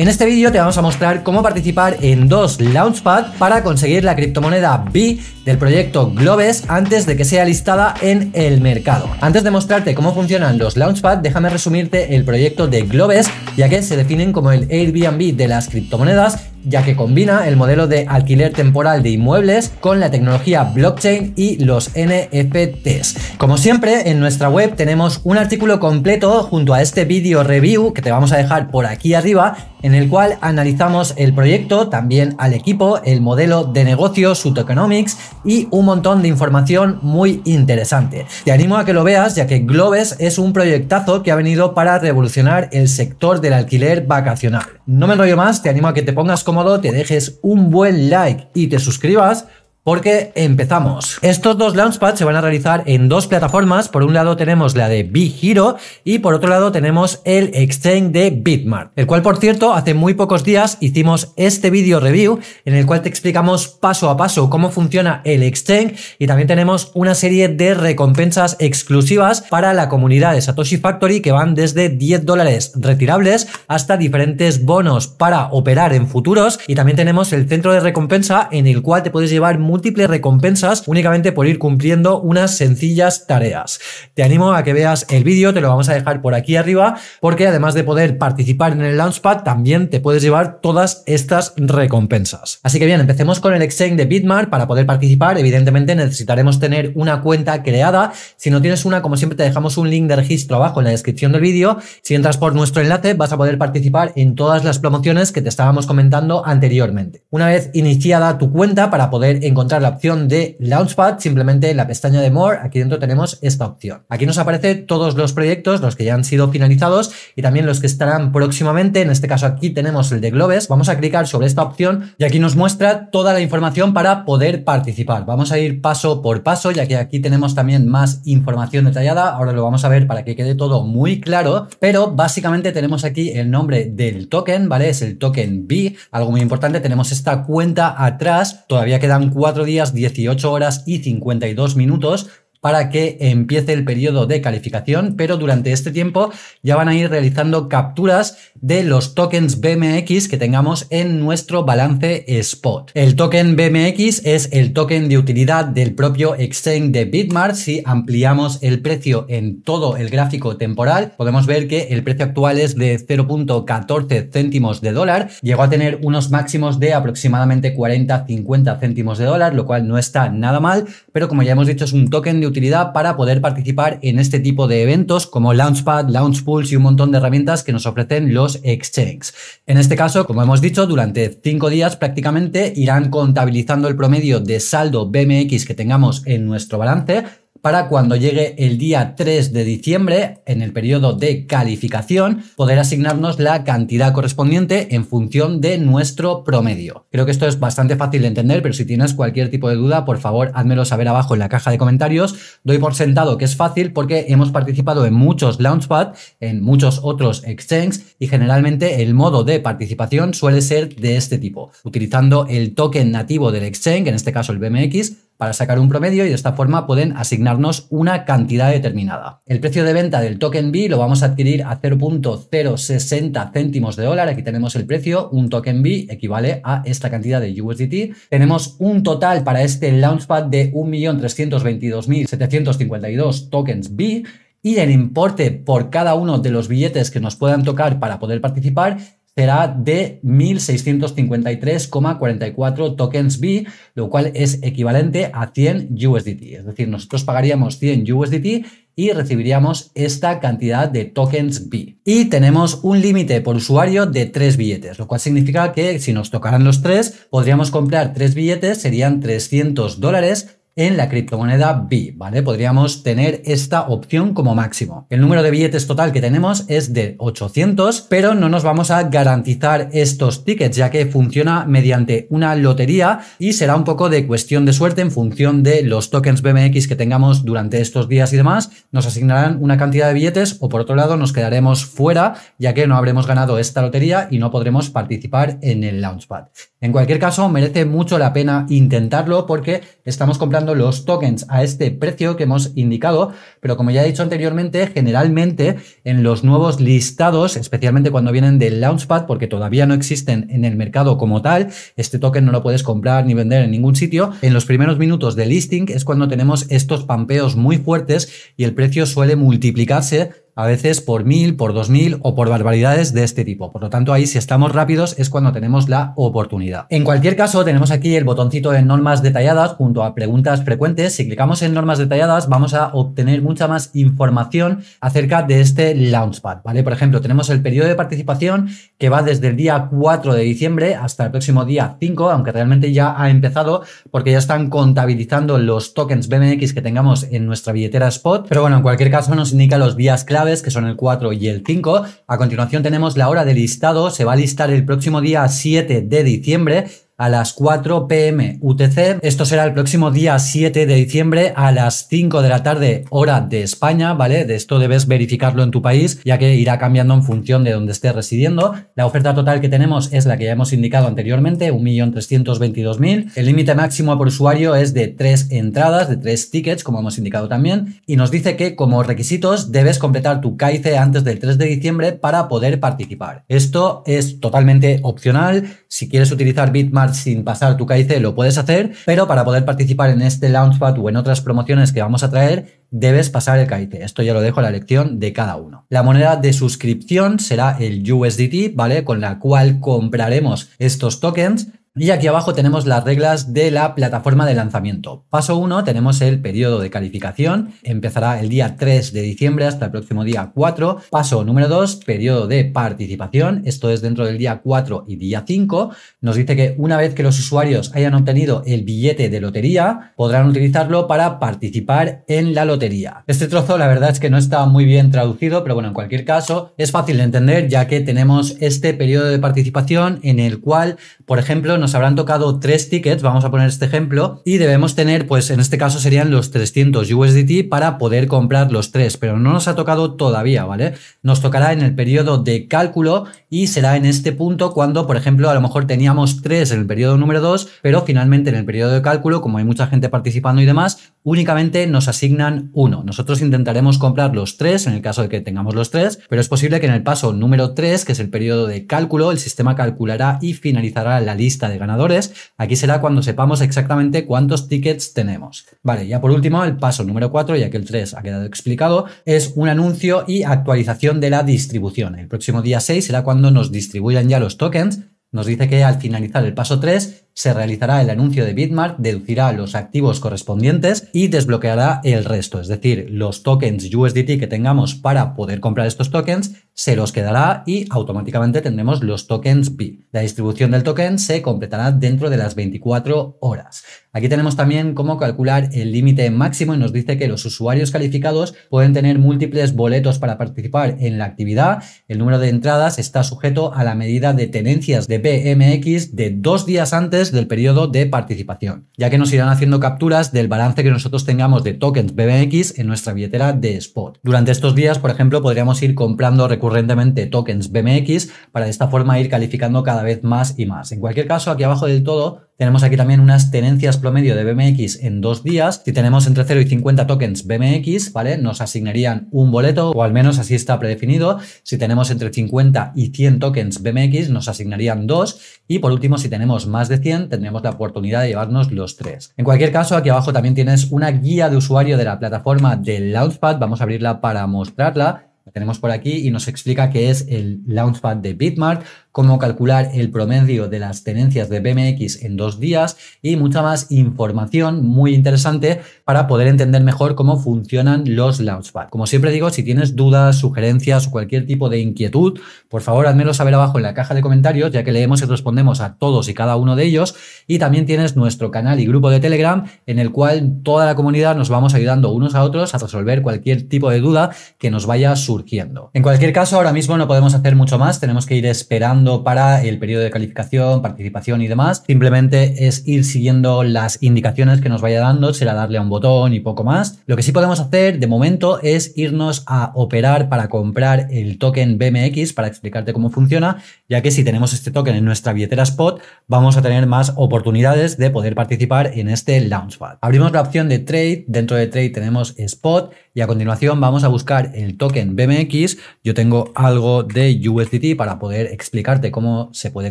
En este vídeo te vamos a mostrar cómo participar en dos Launchpad para conseguir la criptomoneda B del proyecto Globes antes de que sea listada en el mercado. Antes de mostrarte cómo funcionan los Launchpad, déjame resumirte el proyecto de Globes, ya que se definen como el Airbnb de las criptomonedas ya que combina el modelo de alquiler temporal de inmuebles con la tecnología blockchain y los NFTs. Como siempre, en nuestra web tenemos un artículo completo junto a este vídeo review que te vamos a dejar por aquí arriba, en el cual analizamos el proyecto, también al equipo, el modelo de negocio, su tokenomics y un montón de información muy interesante. Te animo a que lo veas ya que Globes es un proyectazo que ha venido para revolucionar el sector del alquiler vacacional. No me enrollo más, te animo a que te pongas cómodo, te dejes un buen like y te suscribas porque empezamos. Estos dos launchpads se van a realizar en dos plataformas. Por un lado tenemos la de BitHero y por otro lado tenemos el exchange de Bitmart, el cual por cierto hace muy pocos días hicimos este vídeo review en el cual te explicamos paso a paso cómo funciona el exchange y también tenemos una serie de recompensas exclusivas para la comunidad de Satoshi Factory que van desde 10 dólares retirables hasta diferentes bonos para operar en futuros y también tenemos el centro de recompensa en el cual te puedes llevar mucho recompensas únicamente por ir cumpliendo unas sencillas tareas. Te animo a que veas el vídeo, te lo vamos a dejar por aquí arriba, porque además de poder participar en el Launchpad, también te puedes llevar todas estas recompensas. Así que bien, empecemos con el exchange de Bitmart. Para poder participar, evidentemente necesitaremos tener una cuenta creada. Si no tienes una, como siempre, te dejamos un link de registro abajo en la descripción del vídeo. Si entras por nuestro enlace, vas a poder participar en todas las promociones que te estábamos comentando anteriormente. Una vez iniciada tu cuenta, para poder encontrar la opción de Launchpad, simplemente en la pestaña de More, aquí dentro tenemos esta opción. Aquí nos aparece todos los proyectos, los que ya han sido finalizados y también los que estarán próximamente. En este caso aquí tenemos el de Globes. Vamos a clicar sobre esta opción y aquí nos muestra toda la información para poder participar. Vamos a ir paso por paso, ya que aquí tenemos también más información detallada. Ahora lo vamos a ver para que quede todo muy claro, pero básicamente tenemos aquí el nombre del token, ¿vale? Es el token B. Algo muy importante, tenemos esta cuenta atrás. Todavía quedan cuatro 4 días, 18 horas y 52 minutos para que empiece el periodo de calificación, pero durante este tiempo ya van a ir realizando capturas de los tokens BMX que tengamos en nuestro balance spot. El token BMX es el token de utilidad del propio exchange de Bitmart. Si ampliamos el precio en todo el gráfico temporal, podemos ver que el precio actual es de 0.14 céntimos de dólar. Llegó a tener unos máximos de aproximadamente 40-50 céntimos de dólar, lo cual no está nada mal, pero como ya hemos dicho es un token de utilidad para poder participar en este tipo de eventos como Launchpad, Launchpools y un montón de herramientas que nos ofrecen los exchanges. En este caso, como hemos dicho, durante cinco días prácticamente irán contabilizando el promedio de saldo BMX que tengamos en nuestro balance para cuando llegue el día 3 de diciembre, en el periodo de calificación, poder asignarnos la cantidad correspondiente en función de nuestro promedio. Creo que esto es bastante fácil de entender, pero si tienes cualquier tipo de duda, por favor, házmelo saber abajo en la caja de comentarios. Doy por sentado que es fácil porque hemos participado en muchos Launchpad, en muchos otros exchanges, y generalmente el modo de participación suele ser de este tipo, utilizando el token nativo del exchange, en este caso el BMX, para sacar un promedio y de esta forma pueden asignarnos una cantidad determinada. El precio de venta del token B lo vamos a adquirir a 0.060 céntimos de dólar. Aquí tenemos el precio. Un token B equivale a esta cantidad de USDT. Tenemos un total para este launchpad de 1.322.752 tokens B y el importe por cada uno de los billetes que nos puedan tocar para poder participar será de 1.653,44 tokens B, lo cual es equivalente a 100 USDT. Es decir, nosotros pagaríamos 100 USDT y recibiríamos esta cantidad de tokens B. Y tenemos un límite por usuario de 3 billetes, lo cual significa que si nos tocaran los tres podríamos comprar tres billetes, serían 300 dólares en la criptomoneda B, ¿vale? Podríamos tener esta opción como máximo. El número de billetes total que tenemos es de 800, pero no nos vamos a garantizar estos tickets, ya que funciona mediante una lotería y será un poco de cuestión de suerte en función de los tokens BMX que tengamos durante estos días y demás. Nos asignarán una cantidad de billetes o por otro lado nos quedaremos fuera, ya que no habremos ganado esta lotería y no podremos participar en el Launchpad. En cualquier caso, merece mucho la pena intentarlo porque estamos comprando los tokens a este precio que hemos indicado, pero como ya he dicho anteriormente, generalmente en los nuevos listados, especialmente cuando vienen del Launchpad, porque todavía no existen en el mercado como tal, este token no lo puedes comprar ni vender en ningún sitio, en los primeros minutos de listing es cuando tenemos estos pampeos muy fuertes y el precio suele multiplicarse a veces por 1000 por 2000 o por barbaridades de este tipo. Por lo tanto, ahí si estamos rápidos es cuando tenemos la oportunidad. En cualquier caso, tenemos aquí el botoncito de normas detalladas junto a preguntas frecuentes. Si clicamos en normas detalladas, vamos a obtener mucha más información acerca de este Launchpad, ¿vale? Por ejemplo, tenemos el periodo de participación que va desde el día 4 de diciembre hasta el próximo día 5, aunque realmente ya ha empezado porque ya están contabilizando los tokens BMX que tengamos en nuestra billetera Spot. Pero bueno, en cualquier caso nos indica los días clave que son el 4 y el 5. A continuación tenemos la hora de listado, se va a listar el próximo día 7 de diciembre a las 4 pm UTC. Esto será el próximo día 7 de diciembre a las 5 de la tarde hora de España, ¿vale? De esto debes verificarlo en tu país, ya que irá cambiando en función de donde estés residiendo. La oferta total que tenemos es la que ya hemos indicado anteriormente, 1.322.000. El límite máximo por usuario es de 3 entradas, de 3 tickets, como hemos indicado también, y nos dice que como requisitos debes completar tu CAICE antes del 3 de diciembre para poder participar. Esto es totalmente opcional. Si quieres utilizar Bitmart sin pasar tu KIC, lo puedes hacer, pero para poder participar en este Launchpad o en otras promociones que vamos a traer, debes pasar el KIC. Esto ya lo dejo a la elección de cada uno. La moneda de suscripción será el USDT, ¿vale? Con la cual compraremos estos tokens y aquí abajo tenemos las reglas de la plataforma de lanzamiento. Paso 1, tenemos el periodo de calificación. Empezará el día 3 de diciembre hasta el próximo día 4. Paso número 2, periodo de participación. Esto es dentro del día 4 y día 5. Nos dice que una vez que los usuarios hayan obtenido el billete de lotería, podrán utilizarlo para participar en la lotería. Este trozo la verdad es que no está muy bien traducido, pero bueno, en cualquier caso es fácil de entender ya que tenemos este periodo de participación en el cual, por ejemplo, nos habrán tocado tres tickets, vamos a poner este ejemplo, y debemos tener, pues en este caso serían los 300 USDT para poder comprar los tres, pero no nos ha tocado todavía, ¿vale? Nos tocará en el periodo de cálculo y será en este punto cuando, por ejemplo, a lo mejor teníamos tres en el periodo número dos, pero finalmente en el periodo de cálculo, como hay mucha gente participando y demás, únicamente nos asignan uno. Nosotros intentaremos comprar los tres en el caso de que tengamos los tres, pero es posible que en el paso número 3, que es el periodo de cálculo, el sistema calculará y finalizará la lista de ganadores. Aquí será cuando sepamos exactamente cuántos tickets tenemos. Vale, ya por último, el paso número 4, ya que el 3 ha quedado explicado, es un anuncio y actualización de la distribución. El próximo día 6 será cuando nos distribuyan ya los tokens. Nos dice que al finalizar el paso 3 se realizará el anuncio de Bitmark, deducirá los activos correspondientes y desbloqueará el resto, es decir, los tokens USDT que tengamos para poder comprar estos tokens se los quedará y automáticamente tendremos los tokens B. La distribución del token se completará dentro de las 24 horas. Aquí tenemos también cómo calcular el límite máximo y nos dice que los usuarios calificados pueden tener múltiples boletos para participar en la actividad. El número de entradas está sujeto a la medida de tenencias de BMX de dos días antes del periodo de participación, ya que nos irán haciendo capturas del balance que nosotros tengamos de tokens BMX en nuestra billetera de Spot. Durante estos días, por ejemplo, podríamos ir comprando recurrentemente tokens BMX para de esta forma ir calificando cada vez más y más. En cualquier caso, aquí abajo del todo tenemos aquí también unas tenencias promedio de BMX en dos días. Si tenemos entre 0 y 50 tokens BMX, ¿vale? Nos asignarían un boleto, o al menos así está predefinido. Si tenemos entre 50 y 100 tokens BMX, nos asignarían dos. Y por último, si tenemos más de 100, tendremos la oportunidad de llevarnos los tres. En cualquier caso, aquí abajo también tienes una guía de usuario de la plataforma de Launchpad. Vamos a abrirla para mostrarla. La tenemos por aquí y nos explica qué es el Launchpad de Bitmart, cómo calcular el promedio de las tenencias de BMX en dos días y mucha más información muy interesante para poder entender mejor cómo funcionan los Launchpad. Como siempre digo, si tienes dudas, sugerencias o cualquier tipo de inquietud, por favor, házmelo saber abajo en la caja de comentarios, ya que leemos y respondemos a todos y cada uno de ellos. Y también tienes nuestro canal y grupo de Telegram, en el cual toda la comunidad nos vamos ayudando unos a otros a resolver cualquier tipo de duda que nos vaya surgiendo. En cualquier caso, ahora mismo no podemos hacer mucho más, tenemos que ir esperando para el periodo de calificación, participación y demás. Simplemente es ir siguiendo las indicaciones que nos vaya dando, será darle a un botón y poco más. Lo que sí podemos hacer de momento es irnos a operar para comprar el token BMX para explicarte cómo funciona, ya que si tenemos este token en nuestra billetera spot, vamos a tener más oportunidades de poder participar en este launchpad. Abrimos la opción de trade, dentro de trade tenemos spot y a continuación vamos a buscar el token BMX. Yo tengo algo de USDT para poder explicarte cómo se puede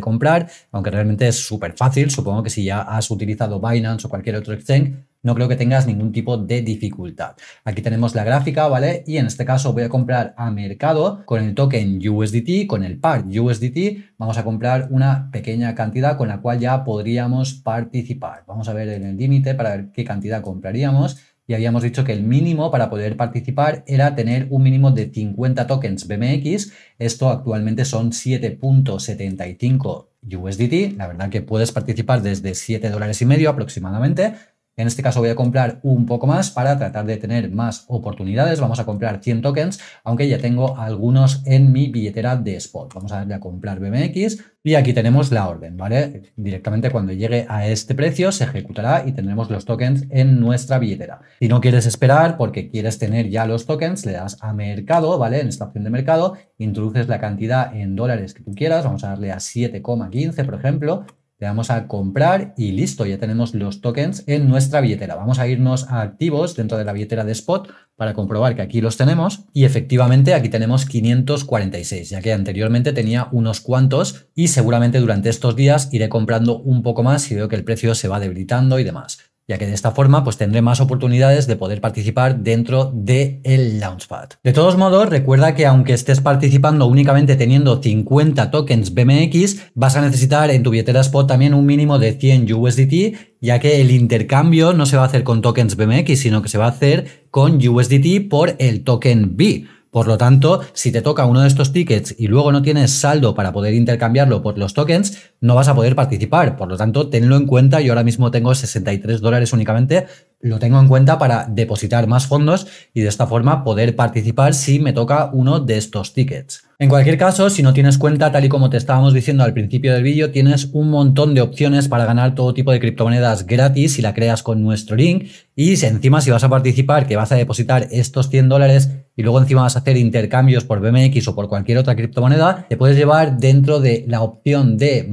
comprar, aunque realmente es súper fácil. Supongo que si ya has utilizado Binance o cualquier otro exchange, no creo que tengas ningún tipo de dificultad. Aquí tenemos la gráfica, ¿vale? Y en este caso voy a comprar a mercado con el token USDT, con el par USDT, vamos a comprar una pequeña cantidad con la cual ya podríamos participar. Vamos a ver en el límite para ver qué cantidad compraríamos y habíamos dicho que el mínimo para poder participar era tener un mínimo de 50 tokens BMX. Esto actualmente son 7.75 USDT. La verdad que puedes participar desde 7 dólares y medio aproximadamente en este caso voy a comprar un poco más para tratar de tener más oportunidades. Vamos a comprar 100 tokens, aunque ya tengo algunos en mi billetera de spot. Vamos a darle a comprar BMX y aquí tenemos la orden, ¿vale? Directamente cuando llegue a este precio se ejecutará y tendremos los tokens en nuestra billetera. Si no quieres esperar porque quieres tener ya los tokens, le das a mercado, ¿vale? En esta opción de mercado, introduces la cantidad en dólares que tú quieras. Vamos a darle a 7,15, por ejemplo le damos a comprar y listo, ya tenemos los tokens en nuestra billetera. Vamos a irnos a activos dentro de la billetera de Spot para comprobar que aquí los tenemos y efectivamente aquí tenemos 546, ya que anteriormente tenía unos cuantos y seguramente durante estos días iré comprando un poco más y veo que el precio se va debilitando y demás ya que de esta forma pues tendré más oportunidades de poder participar dentro del el Launchpad. De todos modos, recuerda que aunque estés participando únicamente teniendo 50 tokens BMX, vas a necesitar en tu billetera Spot también un mínimo de 100 USDT ya que el intercambio no se va a hacer con tokens BMX, sino que se va a hacer con USDT por el token B. Por lo tanto, si te toca uno de estos tickets y luego no tienes saldo para poder intercambiarlo por los tokens, no vas a poder participar. Por lo tanto, tenlo en cuenta. Yo ahora mismo tengo 63 dólares únicamente. Lo tengo en cuenta para depositar más fondos y de esta forma poder participar si me toca uno de estos tickets. En cualquier caso, si no tienes cuenta, tal y como te estábamos diciendo al principio del vídeo, tienes un montón de opciones para ganar todo tipo de criptomonedas gratis si la creas con nuestro link. Y si encima si vas a participar, que vas a depositar estos 100 dólares y luego encima vas a hacer intercambios por BMX o por cualquier otra criptomoneda, te puedes llevar dentro de la opción de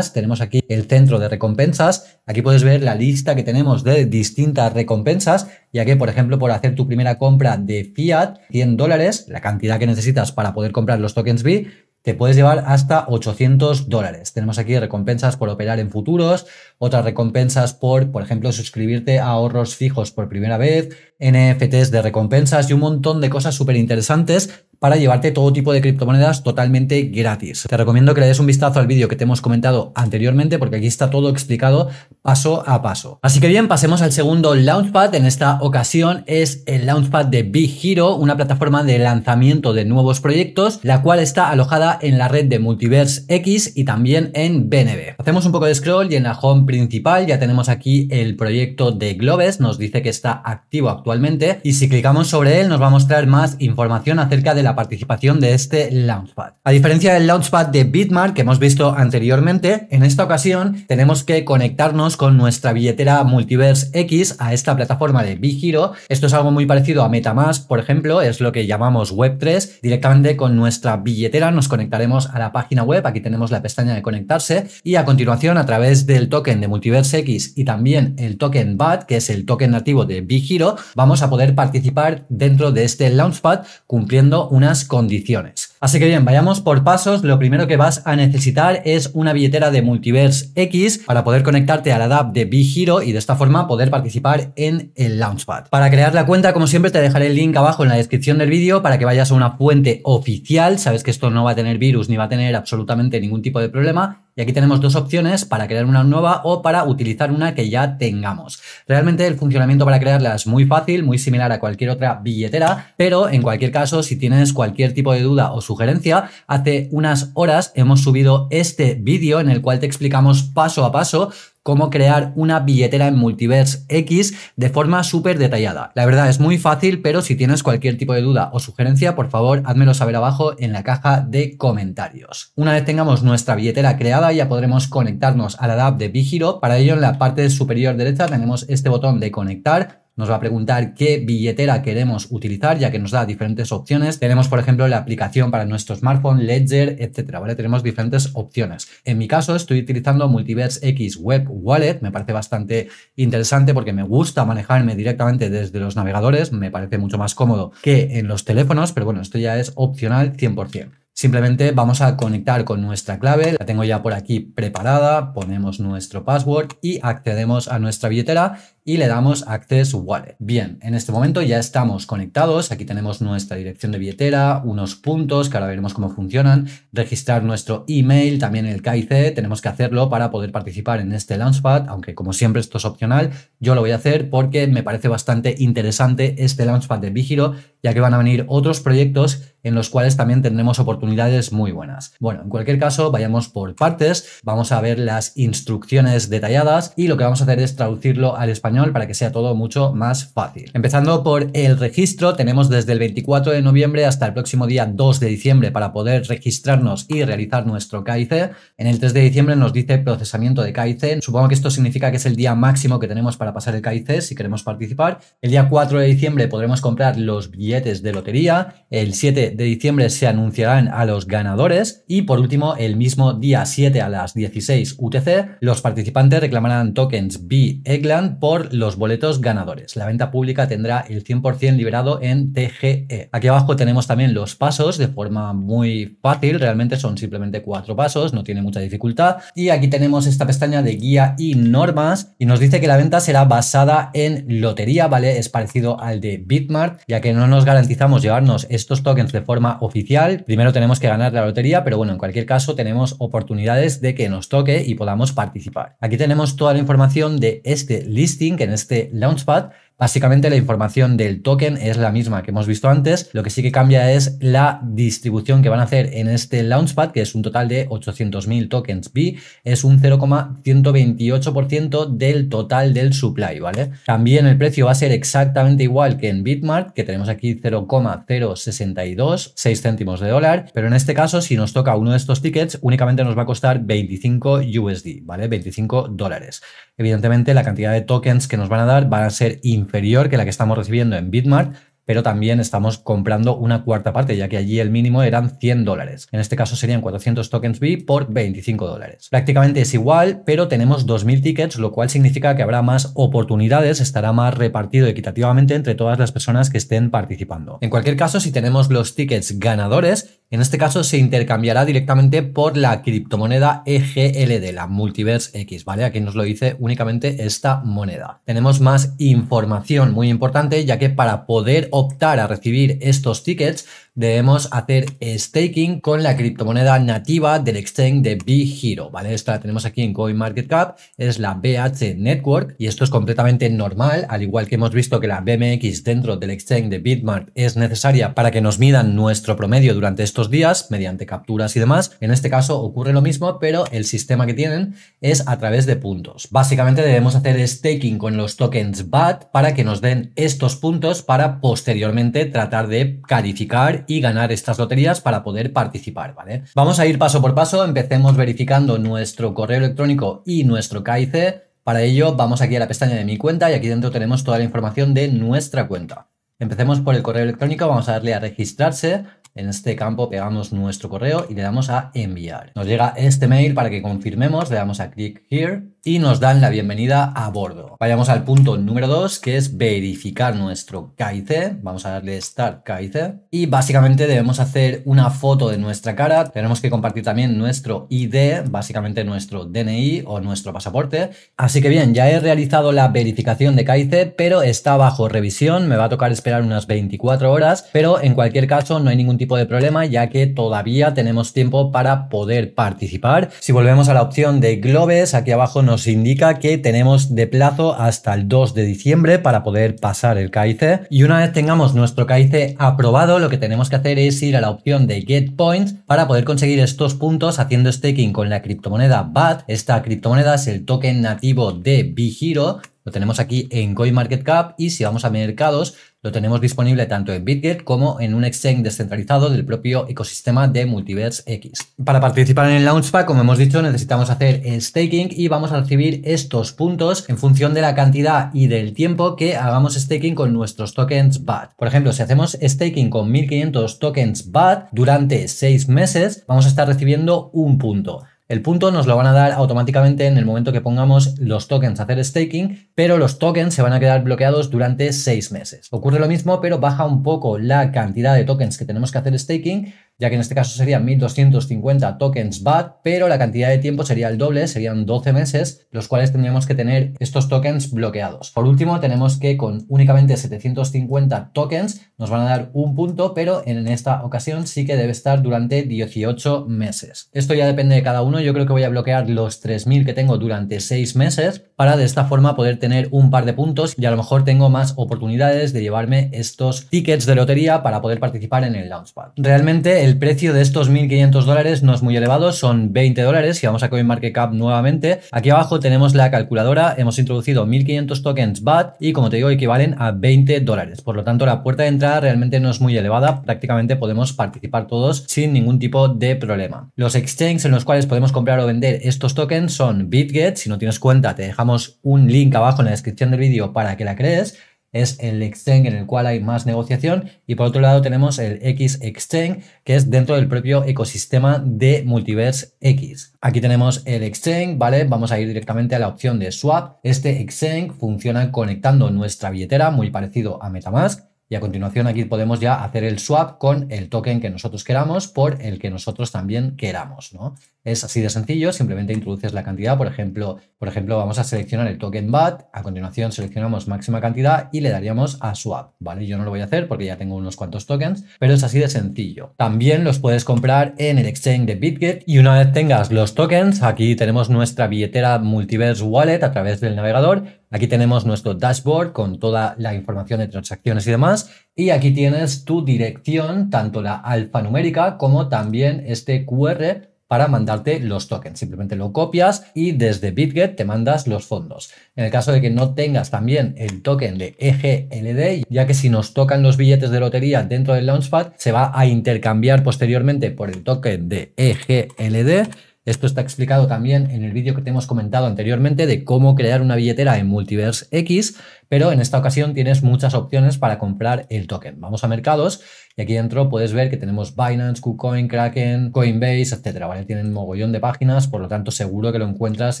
tenemos aquí el centro de recompensas. Aquí puedes ver la lista que tenemos de distintas recompensas, ya que, por ejemplo, por hacer tu primera compra de fiat, 100 dólares, la cantidad que necesitas para poder comprar los tokens B, te puedes llevar hasta 800 dólares. Tenemos aquí recompensas por operar en futuros, otras recompensas por, por ejemplo, suscribirte a ahorros fijos por primera vez, NFTs de recompensas y un montón de cosas súper interesantes para llevarte todo tipo de criptomonedas totalmente gratis. Te recomiendo que le des un vistazo al vídeo que te hemos comentado anteriormente porque aquí está todo explicado paso a paso. Así que bien, pasemos al segundo Launchpad. En esta ocasión es el Launchpad de Big Hero, una plataforma de lanzamiento de nuevos proyectos, la cual está alojada en la red de Multiverse X y también en BNB. Hacemos un poco de scroll y en la home principal ya tenemos aquí el proyecto de Globes, nos dice que está activo actualmente y si clicamos sobre él nos va a mostrar más información acerca de la participación de este Launchpad. A diferencia del Launchpad de Bitmart que hemos visto anteriormente, en esta ocasión tenemos que conectarnos con nuestra billetera Multiverse X a esta plataforma de Bigiro. Esto es algo muy parecido a Metamask, por ejemplo, es lo que llamamos Web3. Directamente con nuestra billetera nos conectaremos a la página web, aquí tenemos la pestaña de conectarse y a continuación a través del token de Multiverse X y también el token BAT, que es el token nativo de Bigiro, vamos a poder participar dentro de este Launchpad cumpliendo unas condiciones. Así que bien, vayamos por pasos. Lo primero que vas a necesitar es una billetera de Multiverse X para poder conectarte a la DAP de B-Hero y de esta forma poder participar en el Launchpad. Para crear la cuenta, como siempre, te dejaré el link abajo en la descripción del vídeo para que vayas a una fuente oficial. Sabes que esto no va a tener virus ni va a tener absolutamente ningún tipo de problema. Y aquí tenemos dos opciones para crear una nueva o para utilizar una que ya tengamos. Realmente el funcionamiento para crearla es muy fácil, muy similar a cualquier otra billetera, pero en cualquier caso, si tienes cualquier tipo de duda o sugerencia, hace unas horas hemos subido este vídeo en el cual te explicamos paso a paso cómo crear una billetera en Multiverse X de forma súper detallada. La verdad es muy fácil, pero si tienes cualquier tipo de duda o sugerencia, por favor, házmelo saber abajo en la caja de comentarios. Una vez tengamos nuestra billetera creada, ya podremos conectarnos a la DAP de Vigiro. Para ello, en la parte superior derecha tenemos este botón de conectar nos va a preguntar qué billetera queremos utilizar, ya que nos da diferentes opciones. Tenemos, por ejemplo, la aplicación para nuestro smartphone, Ledger, etcétera, ¿vale? Tenemos diferentes opciones. En mi caso, estoy utilizando Multiverse X Web Wallet, me parece bastante interesante porque me gusta manejarme directamente desde los navegadores, me parece mucho más cómodo que en los teléfonos, pero bueno, esto ya es opcional 100%. Simplemente vamos a conectar con nuestra clave, la tengo ya por aquí preparada, ponemos nuestro password y accedemos a nuestra billetera y le damos Access Wallet. Bien, en este momento ya estamos conectados. Aquí tenemos nuestra dirección de billetera, unos puntos que ahora veremos cómo funcionan, registrar nuestro email, también el KIC. Tenemos que hacerlo para poder participar en este Launchpad, aunque como siempre esto es opcional. Yo lo voy a hacer porque me parece bastante interesante este Launchpad de Vigiro, ya que van a venir otros proyectos en los cuales también tendremos oportunidades muy buenas. Bueno, en cualquier caso, vayamos por partes. Vamos a ver las instrucciones detalladas y lo que vamos a hacer es traducirlo al español para que sea todo mucho más fácil. Empezando por el registro, tenemos desde el 24 de noviembre hasta el próximo día 2 de diciembre para poder registrarnos y realizar nuestro KIC. En el 3 de diciembre nos dice procesamiento de KIC. Supongo que esto significa que es el día máximo que tenemos para pasar el KIC si queremos participar. El día 4 de diciembre podremos comprar los billetes de lotería. El 7 de diciembre se anunciarán a los ganadores. Y por último, el mismo día 7 a las 16 UTC, los participantes reclamarán tokens B Eggland por los boletos ganadores. La venta pública tendrá el 100% liberado en TGE. Aquí abajo tenemos también los pasos de forma muy fácil, realmente son simplemente cuatro pasos, no tiene mucha dificultad. Y aquí tenemos esta pestaña de guía y normas y nos dice que la venta será basada en lotería, ¿vale? Es parecido al de Bitmart, ya que no nos garantizamos llevarnos estos tokens de forma oficial. Primero tenemos que ganar la lotería, pero bueno, en cualquier caso tenemos oportunidades de que nos toque y podamos participar. Aquí tenemos toda la información de este listing en este Launchpad Básicamente la información del token es la misma que hemos visto antes, lo que sí que cambia es la distribución que van a hacer en este Launchpad, que es un total de 800.000 tokens B, es un 0,128% del total del supply, ¿vale? También el precio va a ser exactamente igual que en Bitmart, que tenemos aquí 0,062, 6 céntimos de dólar, pero en este caso si nos toca uno de estos tickets únicamente nos va a costar 25 USD, ¿vale? 25 dólares. Evidentemente la cantidad de tokens que nos van a dar van a ser infinitas inferior que la que estamos recibiendo en Bitmart, pero también estamos comprando una cuarta parte, ya que allí el mínimo eran 100 dólares. En este caso serían 400 tokens B por 25 dólares. Prácticamente es igual, pero tenemos 2.000 tickets, lo cual significa que habrá más oportunidades, estará más repartido equitativamente entre todas las personas que estén participando. En cualquier caso, si tenemos los tickets ganadores, en este caso se intercambiará directamente por la criptomoneda EGLD, la Multiverse X, ¿vale? Aquí nos lo dice únicamente esta moneda. Tenemos más información muy importante, ya que para poder optar a recibir estos tickets, debemos hacer staking con la criptomoneda nativa del exchange de BitHero, ¿vale? Esta la tenemos aquí en CoinMarketCap, es la BH Network y esto es completamente normal, al igual que hemos visto que la BMX dentro del exchange de BitMart es necesaria para que nos midan nuestro promedio durante estos días mediante capturas y demás. En este caso ocurre lo mismo, pero el sistema que tienen es a través de puntos. Básicamente debemos hacer staking con los tokens BAT para que nos den estos puntos para posteriormente tratar de calificar y ganar estas loterías para poder participar, ¿vale? Vamos a ir paso por paso, empecemos verificando nuestro correo electrónico y nuestro KIC. Para ello vamos aquí a la pestaña de mi cuenta y aquí dentro tenemos toda la información de nuestra cuenta. Empecemos por el correo electrónico, vamos a darle a registrarse. En este campo pegamos nuestro correo y le damos a enviar. Nos llega este mail para que confirmemos, le damos a click here y nos dan la bienvenida a bordo. Vayamos al punto número 2, que es verificar nuestro KIC. Vamos a darle Start KIC. Y básicamente debemos hacer una foto de nuestra cara. Tenemos que compartir también nuestro ID, básicamente nuestro DNI o nuestro pasaporte. Así que bien, ya he realizado la verificación de KIC, pero está bajo revisión. Me va a tocar esperar unas 24 horas, pero en cualquier caso no hay ningún tipo de problema, ya que todavía tenemos tiempo para poder participar. Si volvemos a la opción de globes, aquí abajo nos nos indica que tenemos de plazo hasta el 2 de diciembre para poder pasar el CAICE. y una vez tengamos nuestro KIC aprobado lo que tenemos que hacer es ir a la opción de Get Points para poder conseguir estos puntos haciendo staking con la criptomoneda BAT. Esta criptomoneda es el token nativo de Bihiro lo tenemos aquí en CoinMarketCap y si vamos a mercados, lo tenemos disponible tanto en BitGet como en un exchange descentralizado del propio ecosistema de Multiverse X. Para participar en el Launchpad, como hemos dicho, necesitamos hacer staking y vamos a recibir estos puntos en función de la cantidad y del tiempo que hagamos staking con nuestros tokens BAT. Por ejemplo, si hacemos staking con 1500 tokens BAT durante 6 meses, vamos a estar recibiendo un punto. El punto nos lo van a dar automáticamente en el momento que pongamos los tokens a hacer staking, pero los tokens se van a quedar bloqueados durante seis meses. Ocurre lo mismo, pero baja un poco la cantidad de tokens que tenemos que hacer staking ya que en este caso serían 1250 tokens BAT, pero la cantidad de tiempo sería el doble, serían 12 meses, los cuales tendríamos que tener estos tokens bloqueados. Por último, tenemos que con únicamente 750 tokens nos van a dar un punto, pero en esta ocasión sí que debe estar durante 18 meses. Esto ya depende de cada uno, yo creo que voy a bloquear los 3000 que tengo durante 6 meses para de esta forma poder tener un par de puntos y a lo mejor tengo más oportunidades de llevarme estos tickets de lotería para poder participar en el Launchpad. Realmente el el precio de estos 1.500 dólares no es muy elevado, son 20 dólares. Si vamos a CoinMarketCap nuevamente, aquí abajo tenemos la calculadora. Hemos introducido 1.500 tokens BAT y como te digo, equivalen a 20 dólares. Por lo tanto, la puerta de entrada realmente no es muy elevada. Prácticamente podemos participar todos sin ningún tipo de problema. Los exchanges en los cuales podemos comprar o vender estos tokens son BitGet. Si no tienes cuenta, te dejamos un link abajo en la descripción del vídeo para que la crees es el exchange en el cual hay más negociación y por otro lado tenemos el X exchange que es dentro del propio ecosistema de Multiverse X. Aquí tenemos el exchange, ¿vale? Vamos a ir directamente a la opción de swap. Este exchange funciona conectando nuestra billetera muy parecido a MetaMask y a continuación aquí podemos ya hacer el swap con el token que nosotros queramos por el que nosotros también queramos, ¿no? Es así de sencillo, simplemente introduces la cantidad, por ejemplo, por ejemplo, vamos a seleccionar el token BAT, a continuación seleccionamos máxima cantidad y le daríamos a swap, ¿vale? Yo no lo voy a hacer porque ya tengo unos cuantos tokens, pero es así de sencillo. También los puedes comprar en el exchange de BitGet y una vez tengas los tokens, aquí tenemos nuestra billetera Multiverse Wallet a través del navegador, Aquí tenemos nuestro dashboard con toda la información de transacciones y demás. Y aquí tienes tu dirección, tanto la alfanumérica como también este QR para mandarte los tokens. Simplemente lo copias y desde BitGet te mandas los fondos. En el caso de que no tengas también el token de EGLD, ya que si nos tocan los billetes de lotería dentro del Launchpad, se va a intercambiar posteriormente por el token de EGLD esto está explicado también en el vídeo que te hemos comentado anteriormente de cómo crear una billetera en Multiverse X, pero en esta ocasión tienes muchas opciones para comprar el token. Vamos a mercados y aquí dentro puedes ver que tenemos Binance, KuCoin, Kraken, Coinbase, etcétera, Tienen mogollón de páginas, por lo tanto seguro que lo encuentras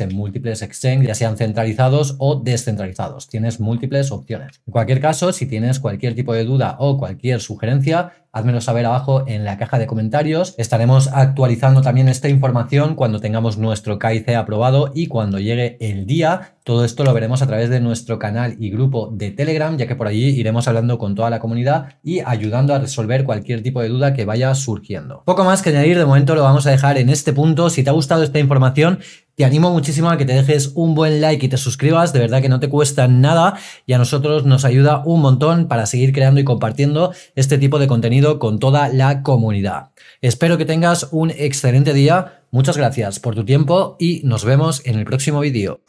en múltiples exchanges, ya sean centralizados o descentralizados. Tienes múltiples opciones. En cualquier caso, si tienes cualquier tipo de duda o cualquier sugerencia, házmelo saber abajo en la caja de comentarios. Estaremos actualizando también esta información cuando tengamos nuestro KIC aprobado y cuando llegue el día. Todo esto lo veremos a través de nuestro canal y grupo de Telegram, ya que por allí iremos hablando con toda la comunidad y ayudando a resolver cualquier tipo de duda que vaya surgiendo. Poco más que añadir, de momento lo vamos a dejar en este punto. Si te ha gustado esta información, te animo muchísimo a que te dejes un buen like y te suscribas, de verdad que no te cuesta nada y a nosotros nos ayuda un montón para seguir creando y compartiendo este tipo de contenido con toda la comunidad. Espero que tengas un excelente día, muchas gracias por tu tiempo y nos vemos en el próximo vídeo.